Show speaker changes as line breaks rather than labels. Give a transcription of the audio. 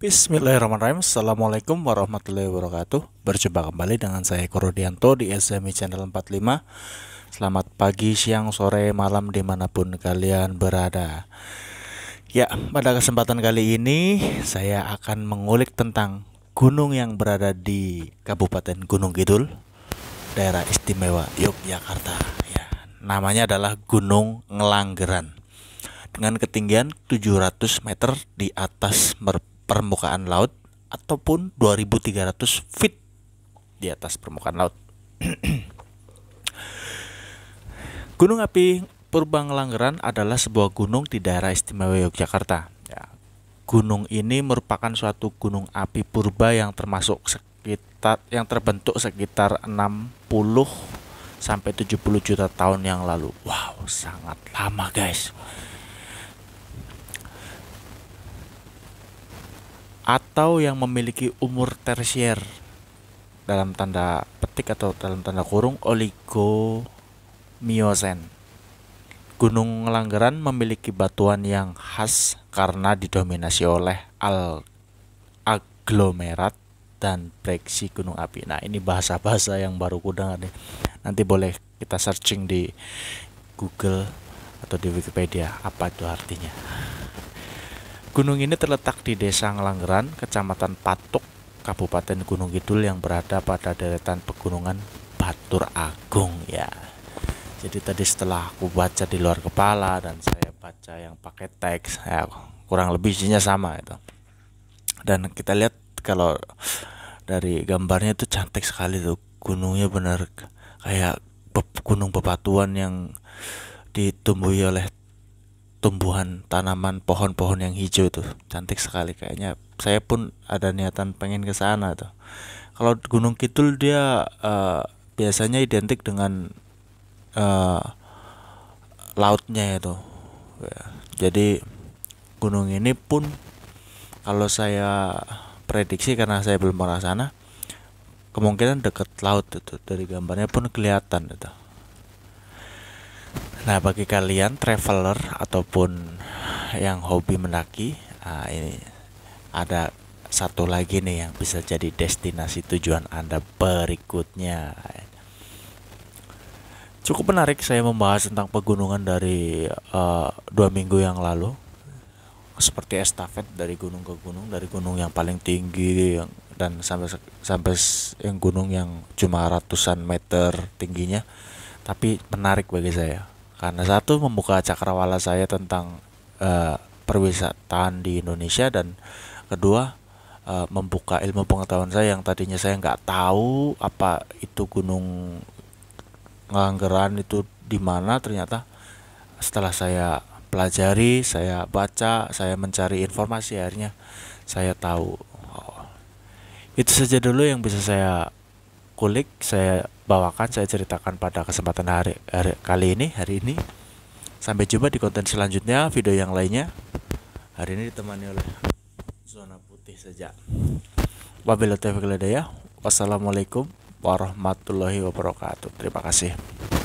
Bismillahirrahmanirrahim Assalamualaikum warahmatullahi wabarakatuh Berjumpa kembali dengan saya Kurudianto di SMI Channel 45 Selamat pagi, siang, sore, malam dimanapun kalian berada Ya, pada kesempatan kali ini saya akan mengulik tentang gunung yang berada di Kabupaten Gunung Kidul Daerah Istimewa Yogyakarta ya, Namanya adalah Gunung Ngelanggeran dengan ketinggian 700 meter di atas permukaan laut ataupun 2300 feet di atas permukaan laut. gunung api Purbanglanggeran adalah sebuah gunung di daerah istimewa Yogyakarta. Ya. Gunung ini merupakan suatu gunung api purba yang termasuk sekitar yang terbentuk sekitar 60 sampai 70 juta tahun yang lalu. Wow, sangat lama, guys. atau yang memiliki umur tersier dalam tanda petik atau dalam tanda kurung oligo oligomiosen. Gunung Langgeran memiliki batuan yang khas karena didominasi oleh al aglomerat dan breksi gunung api. Nah, ini bahasa-bahasa yang baru ku dengar nih. Nanti boleh kita searching di Google atau di Wikipedia apa itu artinya. Gunung ini terletak di Desa Ngelanggeran, Kecamatan Patuk, Kabupaten Gunung Kidul yang berada pada deretan pegunungan Batur Agung ya. Jadi tadi setelah aku baca di luar kepala dan saya baca yang pakai teks, ya, kurang lebih isinya sama itu. Dan kita lihat kalau dari gambarnya itu cantik sekali tuh gunungnya benar kayak gunung bebatuan yang ditumbuhi oleh tumbuhan tanaman pohon-pohon yang hijau tuh cantik sekali kayaknya saya pun ada niatan pengen ke sana tuh kalau Gunung Kidul dia uh, biasanya identik dengan uh, lautnya itu ya, ya. jadi gunung ini pun kalau saya prediksi karena saya belum pernah sana kemungkinan dekat laut itu dari gambarnya pun kelihatan itu Nah, bagi kalian traveler ataupun yang hobi mendaki, nah ini ada satu lagi nih yang bisa jadi destinasi tujuan Anda berikutnya. Cukup menarik saya membahas tentang pegunungan dari uh, dua minggu yang lalu. Seperti estafet dari gunung ke gunung, dari gunung yang paling tinggi yang, dan sampai sampai yang gunung yang cuma ratusan meter tingginya, tapi menarik bagi saya karena satu membuka cakrawala saya tentang uh, eh, perwisataan di Indonesia dan kedua uh, membuka ilmu pengetahuan saya yang tadinya saya nggak tahu apa itu Gunung Nganggeran itu di mana ternyata setelah saya pelajari, saya baca, saya mencari informasi akhirnya saya tahu. Oh. Itu saja dulu yang bisa saya kulik saya bawakan saya ceritakan pada kesempatan hari, hari kali ini hari ini sampai jumpa di konten selanjutnya video yang lainnya hari ini ditemani oleh zona putih saja wabillahi taufiq wassalamualaikum warahmatullahi wabarakatuh terima kasih